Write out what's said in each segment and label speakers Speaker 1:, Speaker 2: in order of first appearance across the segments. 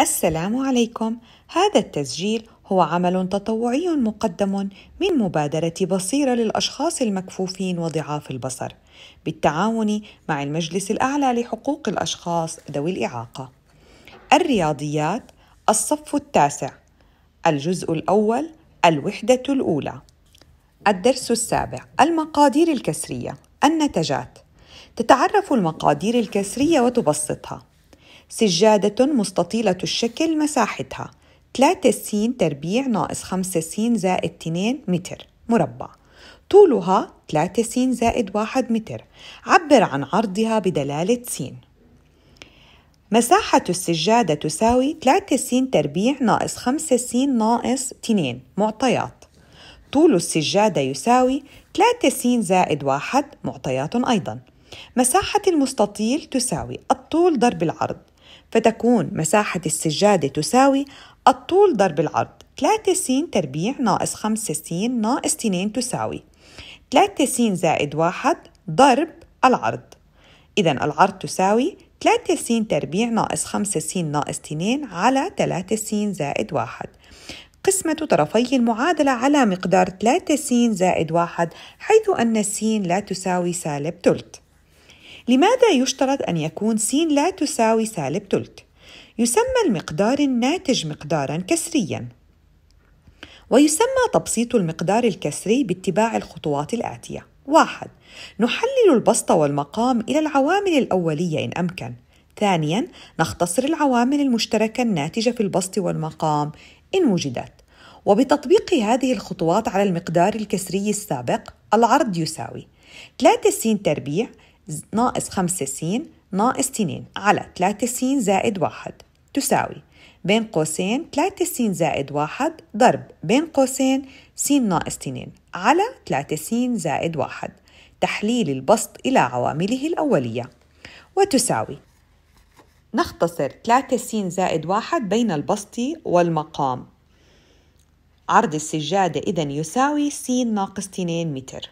Speaker 1: السلام عليكم هذا التسجيل هو عمل تطوعي مقدم من مبادرة بصيرة للأشخاص المكفوفين وضعاف البصر بالتعاون مع المجلس الأعلى لحقوق الأشخاص ذوي الإعاقة الرياضيات الصف التاسع الجزء الأول الوحدة الأولى الدرس السابع المقادير الكسرية النتجات تتعرف المقادير الكسرية وتبسطها سجادة مستطيلة الشكل مساحتها 3 س تربيع ناقص 5 س زائد 2 متر مربع طولها 3 س زائد 1 متر عبر عن عرضها بدلالة س مساحة السجادة تساوي 3 س تربيع ناقص 5 س ناقص 2 معطيات طول السجادة يساوي 3 س زائد 1 معطيات أيضا مساحة المستطيل تساوي الطول ضرب العرض فتكون مساحة السجادة تساوي الطول ضرب العرض 3 س تربيع ناقص 5 س ناقص 2 تساوي 3 س زائد 1 ضرب العرض إذا العرض تساوي 3 س تربيع ناقص 5 س ناقص 2 على 3 س زائد 1 قسمة طرفي المعادلة على مقدار 3 س زائد 1 حيث أن س لا تساوي سالب ثلث لماذا يشترط أن يكون س لا تساوي سالب تلت؟ يسمى المقدار الناتج مقدارا كسريا ويسمى تبسيط المقدار الكسري باتباع الخطوات الآتية واحد نحلل البسط والمقام إلى العوامل الأولية إن أمكن ثانيا نختصر العوامل المشتركة الناتجة في البسط والمقام إن وجدت وبتطبيق هذه الخطوات على المقدار الكسري السابق العرض يساوي 3 س تربيع ناقص خمسة س ناقص تنين على تلاتة س زائد واحد تساوي بين قوسين تلاتة س زائد واحد ضرب بين قوسين س ناقص تنين على تلاتة س زائد واحد تحليل البسط إلى عوامله الأولية وتساوي نختصر 3 س زائد 1 بين البسط والمقام عرض السجادة إذا يساوي س ناقص 2 متر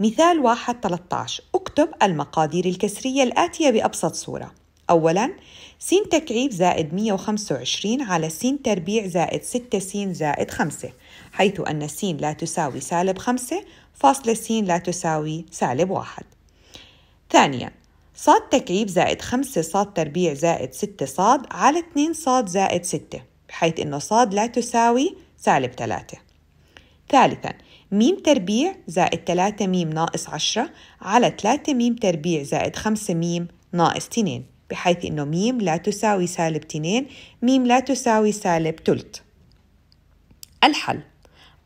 Speaker 1: مثال واحد 13 اكتب المقادير الكسرية الآتية بأبسط صورة أولا س تكعيب زائد 125 على س تربيع زائد 6 س زائد 5 حيث أن س لا تساوي سالب 5 فاصلة س لا تساوي سالب 1 ثانيا ص تكعيب زائد 5 ص تربيع زائد 6 ص على 2 ص زائد 6 بحيث أنه ص لا تساوي سالب 3 ثالثا م تربيع زائد 3 م ناقص 10 على 3 م تربيع زائد 5 م ناقص 2 بحيث إنه م لا تساوي سالب 2 م لا تساوي سالب 3 الحل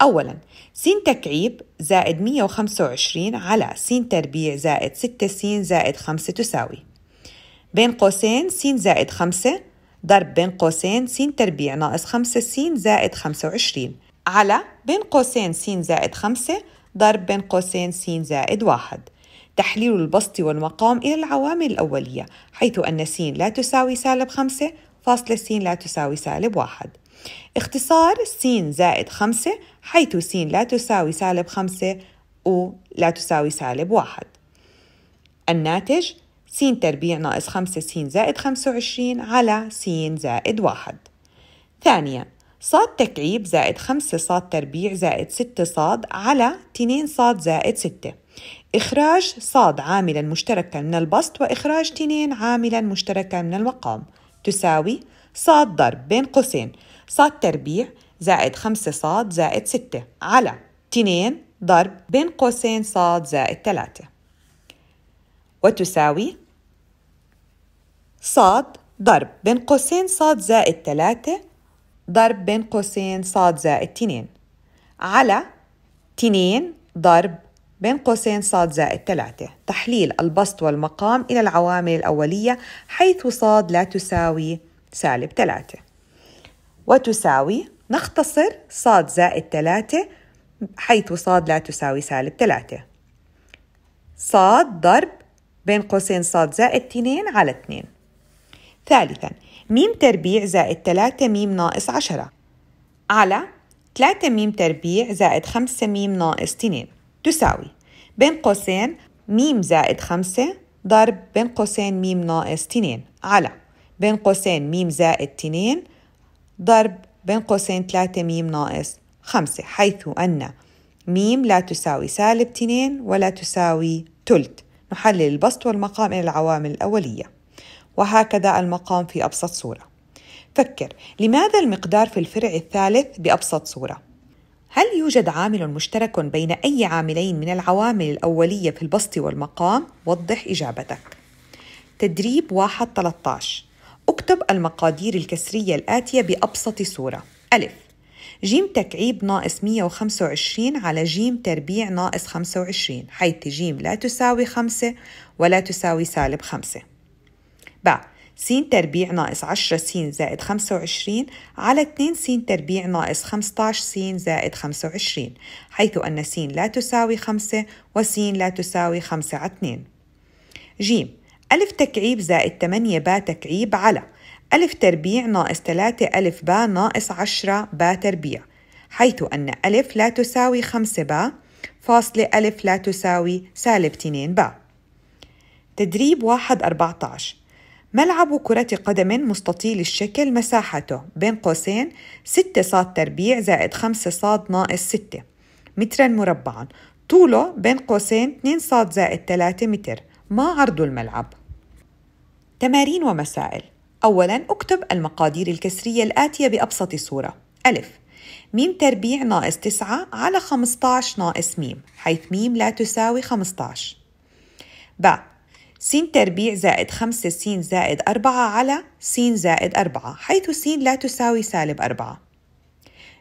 Speaker 1: أولا س تكعيب زائد 125 على س تربيع زائد 6 س زائد 5 تساوي بين قوسين س زائد 5 ضرب بين قوسين س تربيع ناقص 5 س زائد 25 على بين قوسين س زائد خمسة ضرب بين قوسين س زائد واحد تحليل البسط والمقام إلى العوامل الأولية حيث أن س لا تساوي سالب خمسة فاصلة س لا تساوي سالب واحد اختصار س زائد خمسة حيث س لا تساوي سالب خمسة ولا تساوي سالب واحد الناتج س تربيع ناقص خمسة س زائد خمسة وعشرين على س زائد واحد ثانياً ص تكعيب زائد خمسة ص تربيع زائد ستة ص على تنين ص زائد ستة إخراج ص عاملا مشتركا من البسط وإخراج تنين عاملا مشتركا من المقام تساوي ص ضرب بين قوسين ص تربيع زائد خمسة ص زائد ستة على تنين ضرب بين قوسين ص زائد تلاتة وتساوي ص ضرب بين قوسين ص زائد تلاتة ضرب بين قوسين صاد زائد تنين على تنين ضرب بين قوسين صاد زائد تلاتة تحليل البسط والمقام إلى العوامل الأولية حيث صاد لا تساوي سالب تلاتة وتساوي نختصر صاد زائد تلاتة حيث صاد لا تساوي سالب تلاتة صاد ضرب بين قوسين صاد زائد تنين على تنين ثالثا ميم تربيع زائد 3 ميم ناقص 10 على 3 ميم تربيع زائد 5 ميم ناقص 2 تساوي بين قوسين ميم زائد 5 ضرب بين قوسين ميم ناقص 2 على بين قوسين ميم زائد 2 ضرب بين قوسين 3 ميم ناقص 5 حيث أن ميم لا تساوي سالب 2 ولا تساوي تلت نحلل البسط والمقام إلى العوامل الأولية وهكذا المقام في أبسط صورة فكر لماذا المقدار في الفرع الثالث بأبسط صورة؟ هل يوجد عامل مشترك بين أي عاملين من العوامل الأولية في البسط والمقام؟ وضح إجابتك تدريب 1 13 اكتب المقادير الكسرية الآتية بأبسط صورة ألف جيم تكعيب ناقص 125 على جيم تربيع ناقص 25 حيث جيم لا تساوي 5 ولا تساوي سالب 5 ب س تربيع ناقص 10 س زائد 25 على 2 س تربيع ناقص 15 س زائد 25 حيث أن س لا تساوي 5 وس لا تساوي 5 على 2 ج ألف تكعيب زائد 8 ب تكعيب على ألف تربيع ناقص 3 ألف ب ناقص 10 ب تربيع حيث أن ألف لا تساوي 5 ب فاصلة ألف لا تساوي سالب 2 ب تدريب 1 14 ملعب كرة قدم مستطيل الشكل مساحته بين قوسين 6 صاد تربيع زائد 5 صاد ناقص 6 مترا مربعا طوله بين قوسين 2 صاد زائد 3 متر ما عرض الملعب تمارين ومسائل أولا اكتب المقادير الكسرية الآتية بأبسط صورة ألف م تربيع ناقص 9 على 15 ناقص م حيث م لا تساوي 15 ب س تربيع زائد 5 س زائد 4 على س زائد 4 حيث س لا تساوي سالب 4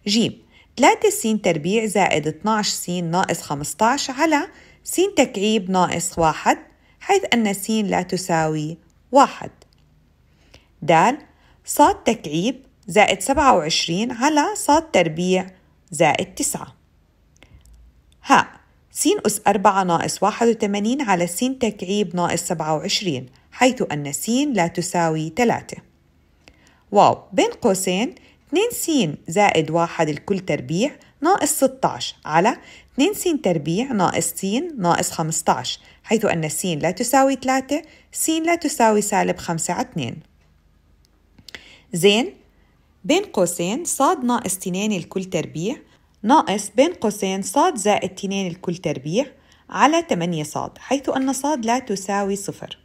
Speaker 1: ج 3 س تربيع زائد 12 س ناقص 15 على س تكعيب ناقص واحد حيث أن س لا تساوي واحد د ص تكعيب زائد 27 على ص تربيع زائد 9 ه س أس 4 ناقص 81 على س تكعيب ناقص 27 حيث أن س لا تساوي 3 واو بين قوسين 2 س زائد 1 الكل تربيع ناقص 16 على 2 س تربيع ناقص س ناقص 15 حيث أن س لا تساوي 3 س لا تساوي سالب 5 على 2 زين بين قوسين صاد ناقص 2 الكل تربيع ناقص بين قوسين صاد زائد 2 الكل تربيع على 8 صاد حيث أن صاد لا تساوي صفر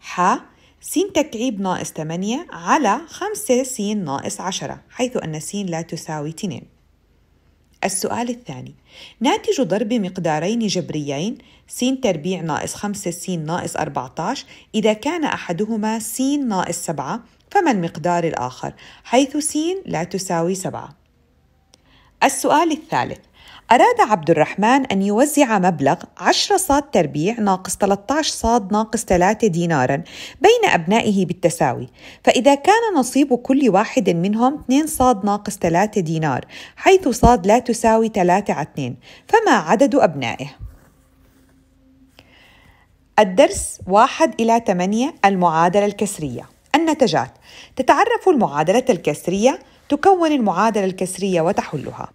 Speaker 1: ح س تكعيب ناقص 8 على 5 س ناقص 10 حيث أن س لا تساوي 2 السؤال الثاني ناتج ضرب مقدارين جبريين س تربيع ناقص 5 س ناقص 14 إذا كان أحدهما س ناقص 7 فما المقدار الآخر حيث س لا تساوي 7 السؤال الثالث أراد عبد الرحمن أن يوزع مبلغ 10 صاد تربيع ناقص 13 صاد ناقص 3 دينارا بين أبنائه بالتساوي فإذا كان نصيب كل واحد منهم 2 صاد ناقص 3 دينار حيث صاد لا تساوي 3 على 2 فما عدد أبنائه؟ الدرس 1 إلى 8 المعادلة الكسرية النتجات تتعرف المعادلة الكسرية تكون المعادلة الكسرية وتحلها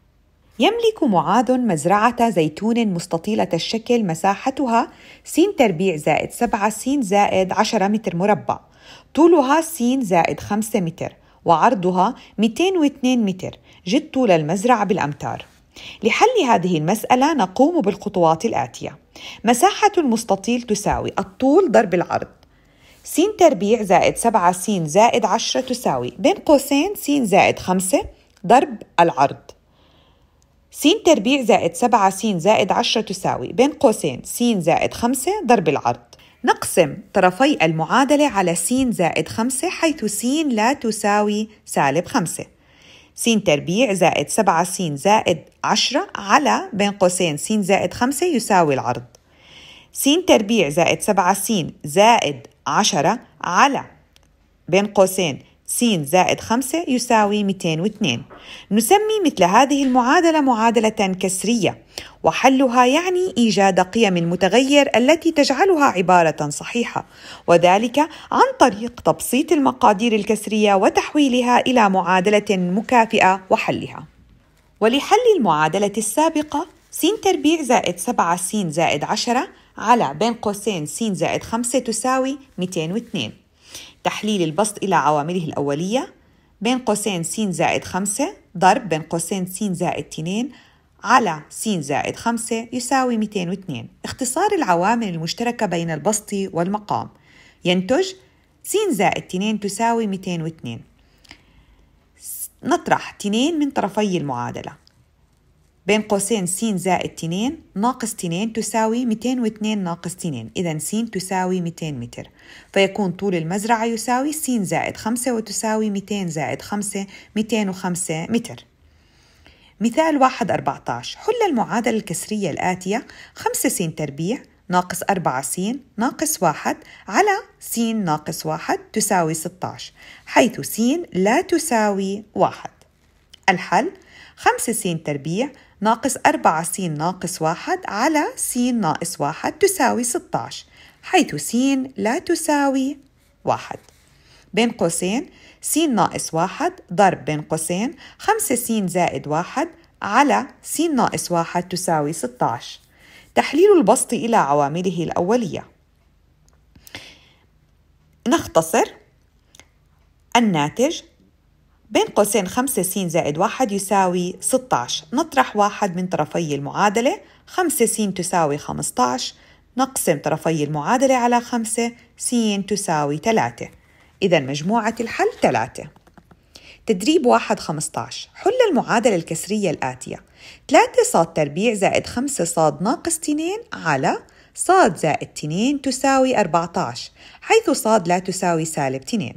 Speaker 1: يملك معاد مزرعة زيتون مستطيلة الشكل مساحتها س تربيع زائد 7 س زائد 10 متر مربع طولها س زائد 5 متر وعرضها 202 متر جد طول المزرعة بالأمتار لحل هذه المسألة نقوم بالخطوات الآتية مساحة المستطيل تساوي الطول ضرب العرض س تربيع زائد 7 س زائد 10 تساوي بين قوسين س زائد 5 ضرب العرض س تربيع زائد 7 س زائد 10 تساوي بين قوسين س زائد 5 ضرب العرض نقسم طرفي المعادلة على س زائد 5 حيث س لا تساوي سالب 5 س تربيع زائد 7 س زائد 10 على بين قوسين س زائد 5 يساوي العرض س تربيع زائد 7 س زائد 10 على بين قوسين س زائد 5 يساوي 202 نسمي مثل هذه المعادلة معادلة كسرية وحلها يعني إيجاد قيم المتغير التي تجعلها عبارة صحيحة وذلك عن طريق تبسيط المقادير الكسرية وتحويلها إلى معادلة مكافئة وحلها ولحل المعادلة السابقة س تربيع زائد 7 س زائد 10 على بين قوسين س زائد 5 تساوي 202 تحليل البسط إلى عوامله الأولية بين قوسين س زائد 5 ضرب بين قوسين س زائد 2 على س زائد 5 يساوي 202 اختصار العوامل المشتركة بين البسط والمقام ينتج س زائد 2 تساوي 202 نطرح 2 من طرفي المعادلة بين قوسين س زائد 2 ناقص 2 تساوي 202 ناقص 2 إذا س تساوي 200 متر فيكون طول المزرعة يساوي س زائد 5 وتساوي 200 زائد 5 205 متر مثال 1 14 حل المعادلة الكسرية الآتية 5 س تربيع ناقص 4 س ناقص 1 على س ناقص 1 تساوي 16 حيث س لا تساوي 1 الحل خمسة س تربيع ناقص أربعة س ناقص واحد على س ناقص واحد تساوي 16 حيث س لا تساوي واحد بين قوسين س ناقص واحد ضرب بين قوسين خمسة س زائد واحد على س ناقص واحد تساوي 16 تحليل البسط إلى عوامله الأولية نختصر الناتج بين قوسين 5 س زائد 1 يساوي 16 نطرح واحد من طرفي المعادلة 5 س تساوي 15 نقسم طرفي المعادلة على 5 س تساوي 3 إذا مجموعة الحل 3 تدريب 1 15 حل المعادلة الكسرية الآتية 3 ص تربيع زائد 5 ص ناقص 2 على ص زائد 2 تساوي 14 حيث ص لا تساوي سالب 2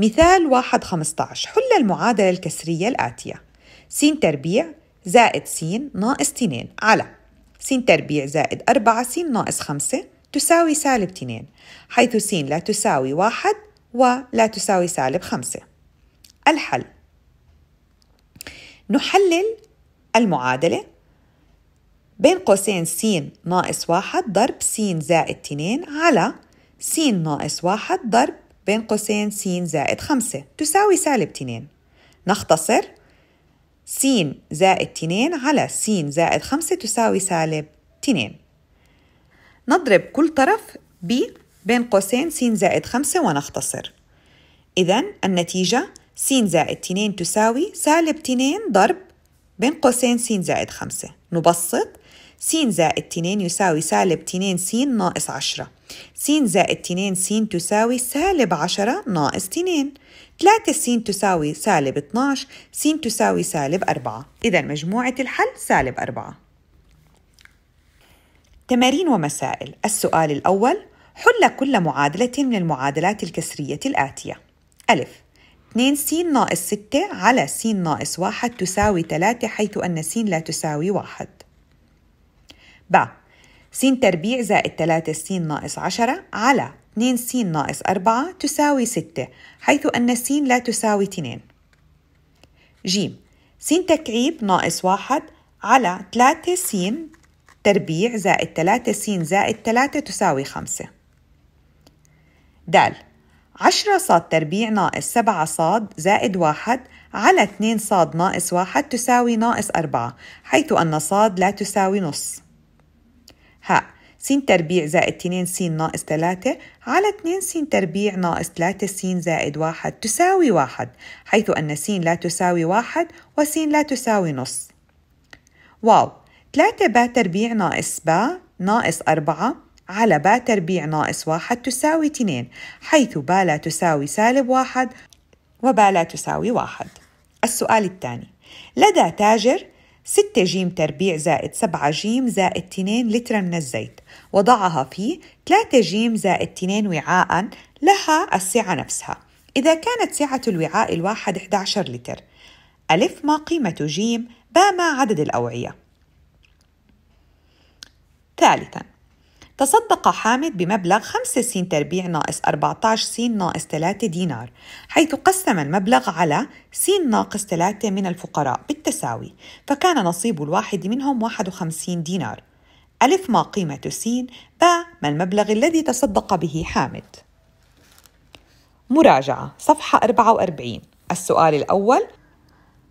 Speaker 1: مثال 1-15 حل المعادلة الكسرية الآتية س تربيع زائد س ناقص 2 على س تربيع زائد 4 س ناقص 5 تساوي سالب 2 حيث س لا تساوي 1 ولا تساوي سالب 5 الحل نحلل المعادلة بين قوسين س ناقص واحد ضرب س زائد 2 على س ناقص واحد ضرب بين قوسين س زائد 5 تساوي سالب 2 نختصر س زائد 2 على س زائد 5 تساوي سالب 2 نضرب كل طرف ب بين قوسين س زائد 5 ونختصر إذا النتيجة س زائد 2 تساوي سالب 2 ضرب بين قوسين س زائد 5 نبسط س زائد 2 يساوي سالب 2 س ناقص 10 س زائد 2 س تساوي سالب 10 ناقص 2 3 س تساوي سالب 12 س تساوي سالب 4 إذا مجموعة الحل سالب 4 تمارين ومسائل السؤال الأول حل كل معادلة من المعادلات الكسرية الآتية ألف 2 س ناقص 6 على س ناقص 1 تساوي 3 حيث أن س لا تساوي 1 ب س تربيع زائد 3 س ناقص 10 على 2 س ناقص 4 تساوي 6 حيث أن س لا تساوي 2 ج س تكعيب ناقص 1 على 3 س تربيع زائد 3 س زائد 3 تساوي 5 د 10 ص تربيع ناقص 7 ص زائد 1 على 2 ص ناقص 1 تساوي ناقص 4 حيث أن ص لا تساوي نص س تربيع زائد 2 س ناقص 3 على 2 س تربيع ناقص 3 س زائد 1 تساوي 1 حيث أن س لا تساوي 1 وس لا تساوي نص واو 3 ب تربيع ناقص با ناقص 4 على ب تربيع ناقص 1 تساوي 2 حيث ب لا تساوي سالب 1 ب لا تساوي 1 السؤال الثاني لدى تاجر 6 جيم تربيع زائد 7 جيم زائد 2 لترا من الزيت وضعها في 3 جيم زائد 2 وعاء لها السعة نفسها إذا كانت سعة الوعاء الواحد 11 لتر ألف ما قيمة جيم باء ما عدد الأوعية ثالثاً تصدق حامد بمبلغ 5 سين تربيع ناقص 14 سين ناقص 3 دينار حيث قسم المبلغ على سين ناقص 3 من الفقراء بالتساوي فكان نصيب الواحد منهم 51 دينار ألف ما قيمة سين باء ما المبلغ الذي تصدق به حامد مراجعة صفحة 44 السؤال الأول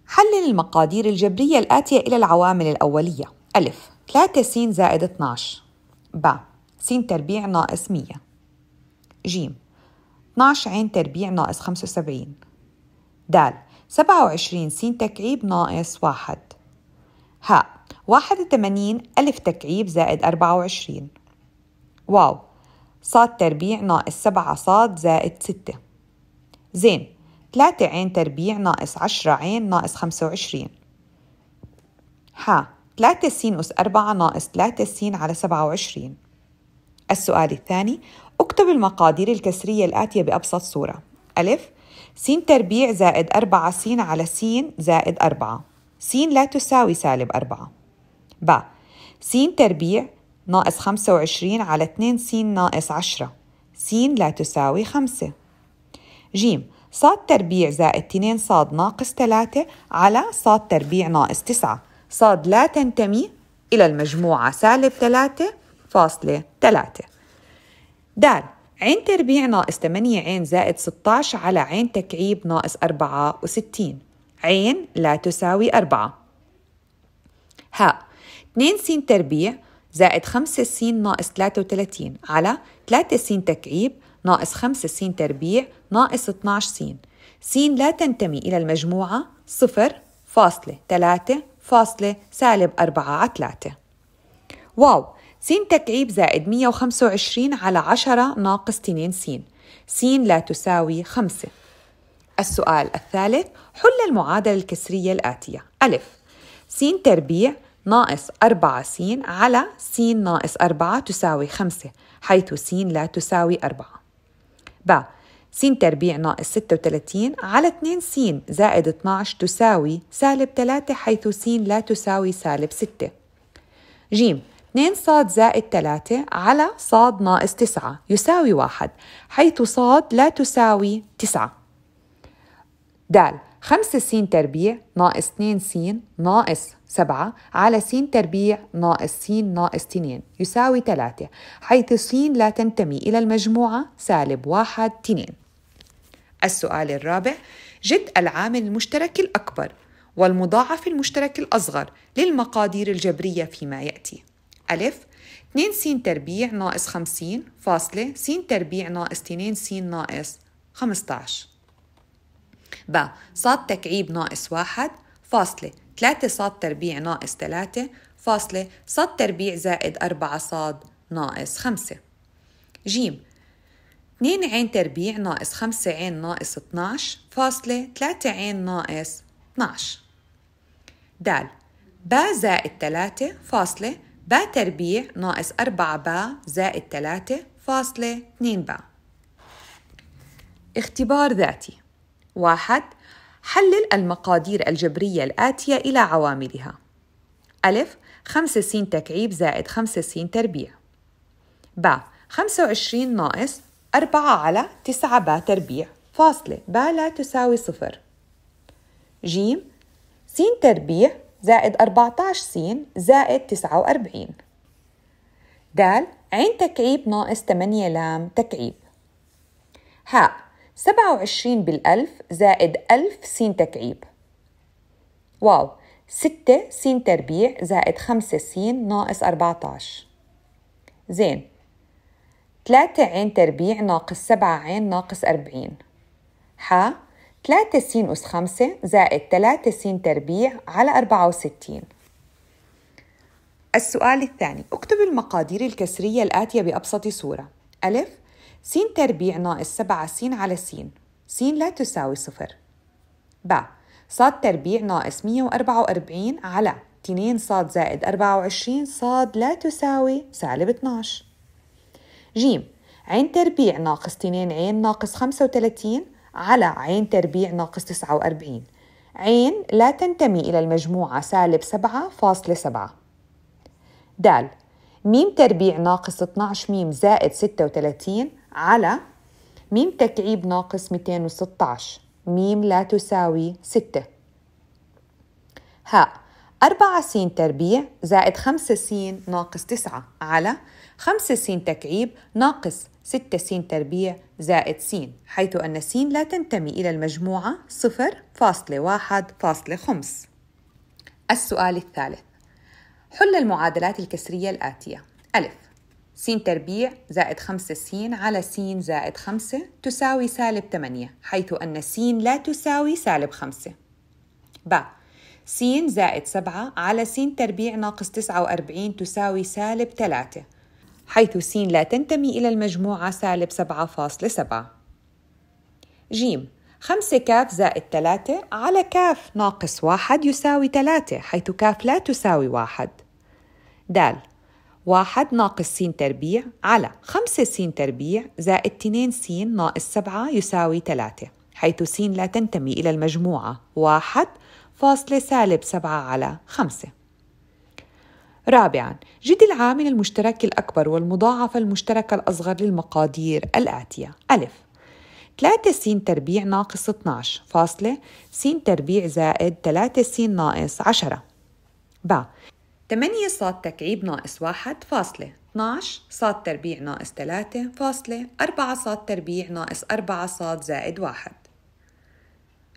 Speaker 1: حلل المقادير الجبرية الآتية إلى العوامل الأولية ألف 3 س زائد 12 ب س تربيع ناقص 100 ج 12 عين تربيع ناقص 75 د 27 س تكعيب ناقص 1 ه 81 ألف تكعيب زائد 24 واو صاد تربيع ناقص 7 صاد زائد 6 زين 3 عين تربيع ناقص 10 عين ناقص 25 ح 3 س أس 4 ناقص 3 س على 27 السؤال الثاني اكتب المقادير الكسرية الآتية بأبسط صورة ألف س تربيع زائد أربعة س على س زائد أربعة س لا تساوي سالب أربعة ب س تربيع ناقص خمسة وعشرين على اتنين س ناقص عشرة س لا تساوي خمسة ج صاد تربيع زائد تنين صاد ناقص تلاتة على صاد تربيع ناقص تسعة صاد لا تنتمي إلى المجموعة سالب ثلاثة فاصلة ثلاثة دال عين تربيع ناقص 8 عين زائد 16 على عين تكعيب ناقص 64 عين لا تساوي 4 ها 2 س تربيع زائد 5 س ناقص 33 على 3 س تكعيب ناقص 5 س تربيع ناقص 12 س س لا تنتمي إلى المجموعة 0 فاصلة 3 فاصلة سالب 4 على 3 واو س تكعيب زائد 125 على 10 ناقص 2 س س لا تساوي 5 السؤال الثالث حل المعادلة الكسرية الآتية ألف س تربيع ناقص 4 س على س ناقص 4 تساوي 5 حيث س لا تساوي 4 ب س تربيع ناقص 36 على 2 س زائد 12 تساوي سالب 3 حيث س لا تساوي سالب 6 جيم 2 صاد زائد 3 على صاد ناقص 9 يساوي 1 حيث صاد لا تساوي 9 د 5 س تربيع ناقص 2 س ناقص 7 على س تربيع ناقص س ناقص 2 يساوي 3 حيث س لا تنتمي إلى المجموعة سالب 1 2 السؤال الرابع جد العامل المشترك الأكبر والمضاعف المشترك الأصغر للمقادير الجبرية فيما يأتي ألف 2 س تربيع ناقص 50 فاصلة س تربيع ناقص 2 س ناقص 15 ب ص تكعيب ناقص واحد فاصلة 3 ص تربيع ناقص 3 فاصلة ص تربيع زائد 4 ص ناقص 5 ج 2 عين تربيع ناقص 5 عين ناقص 12 فاصلة 3 عين ناقص 12 د ب زائد 3 فاصلة با تربيع ناقص 4 با زائد 3 فاصلة 2 با اختبار ذاتي واحد حلل المقادير الجبرية الآتية إلى عواملها ألف خمسة س تكعيب زائد خمسة س تربيع خمسة وعشرين ناقص أربعة على تسعة با تربيع فاصلة با لا تساوي صفر ج س تربيع زائد 14 س زائد 49 د عين تكعيب ناقص 8 لام تكعيب ه 27 بالألف زائد 1000 س تكعيب واو 6 س تربيع زائد 5 س ناقص 14 زين 3 عين تربيع ناقص 7 عين ناقص 40 ح 3 س أس 5 زائد 3 س تربيع على 64 السؤال الثاني اكتب المقادير الكسرية الآتية بأبسط صورة ألف س تربيع ناقص 7 س على س س لا تساوي صفر ب ص تربيع ناقص 144 على 2 ص زائد 24 ص لا تساوي سالب 12 ج عين تربيع ناقص 2 عين ناقص 35 على عين تربيع ناقص 49 عين لا تنتمي إلى المجموعة سالب 7.7 د ميم تربيع ناقص 12 ميم زائد 36 على ميم تكعيب ناقص 216 ميم لا تساوي 6 هاء 4 س تربيع زائد 5 س ناقص 9 على 5 س تكعيب ناقص 6 س تربيع زائد س حيث أن س لا تنتمي إلى المجموعة 0.1.5 السؤال الثالث حل المعادلات الكسرية الآتية ألف س تربيع زائد 5 س على س زائد 5 تساوي سالب 8 حيث أن س لا تساوي سالب 5 باء س زائد 7 على س تربيع ناقص 49 تساوي سالب 3 حيث س لا تنتمي إلى المجموعة سالب 7.7 جيم 5 كاف زائد 3 على كاف ناقص 1 يساوي 3 حيث كاف لا تساوي 1 د واحد ناقص س تربيع على خمسة س تربيع زائد 2 س ناقص 7 يساوي 3 حيث س لا تنتمي إلى المجموعة واحد فاصلة سالب سبعة على خمسة رابعا جد العامل المشترك الأكبر والمضاعفة المشتركة الأصغر للمقادير الآتية ألف 3 س تربيع ناقص 12 فاصلة س تربيع زائد 3 س ناقص 10 ب 8 ص تكعيب ناقص 1 فاصلة 12 ص تربيع ناقص 3 فاصلة 4 ص تربيع ناقص 4 ص زائد 1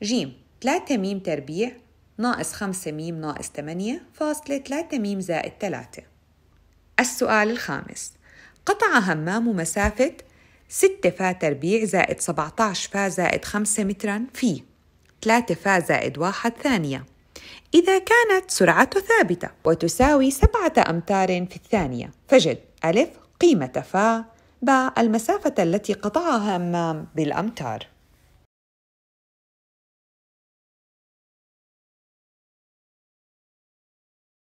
Speaker 1: ج 3 م تربيع ناقص خمسة ميم ناقص تمانية فاصلة تلاتة ميم زائد تلاتة السؤال الخامس قطع همام مسافة ستة فا تربيع زائد سبعة عشر فا زائد خمسة مترا في تلاتة فا زائد واحد ثانية إذا كانت سرعته ثابتة وتساوي سبعة أمتار في الثانية فجد ألف قيمة فا باء المسافة التي قطعها همام بالأمتار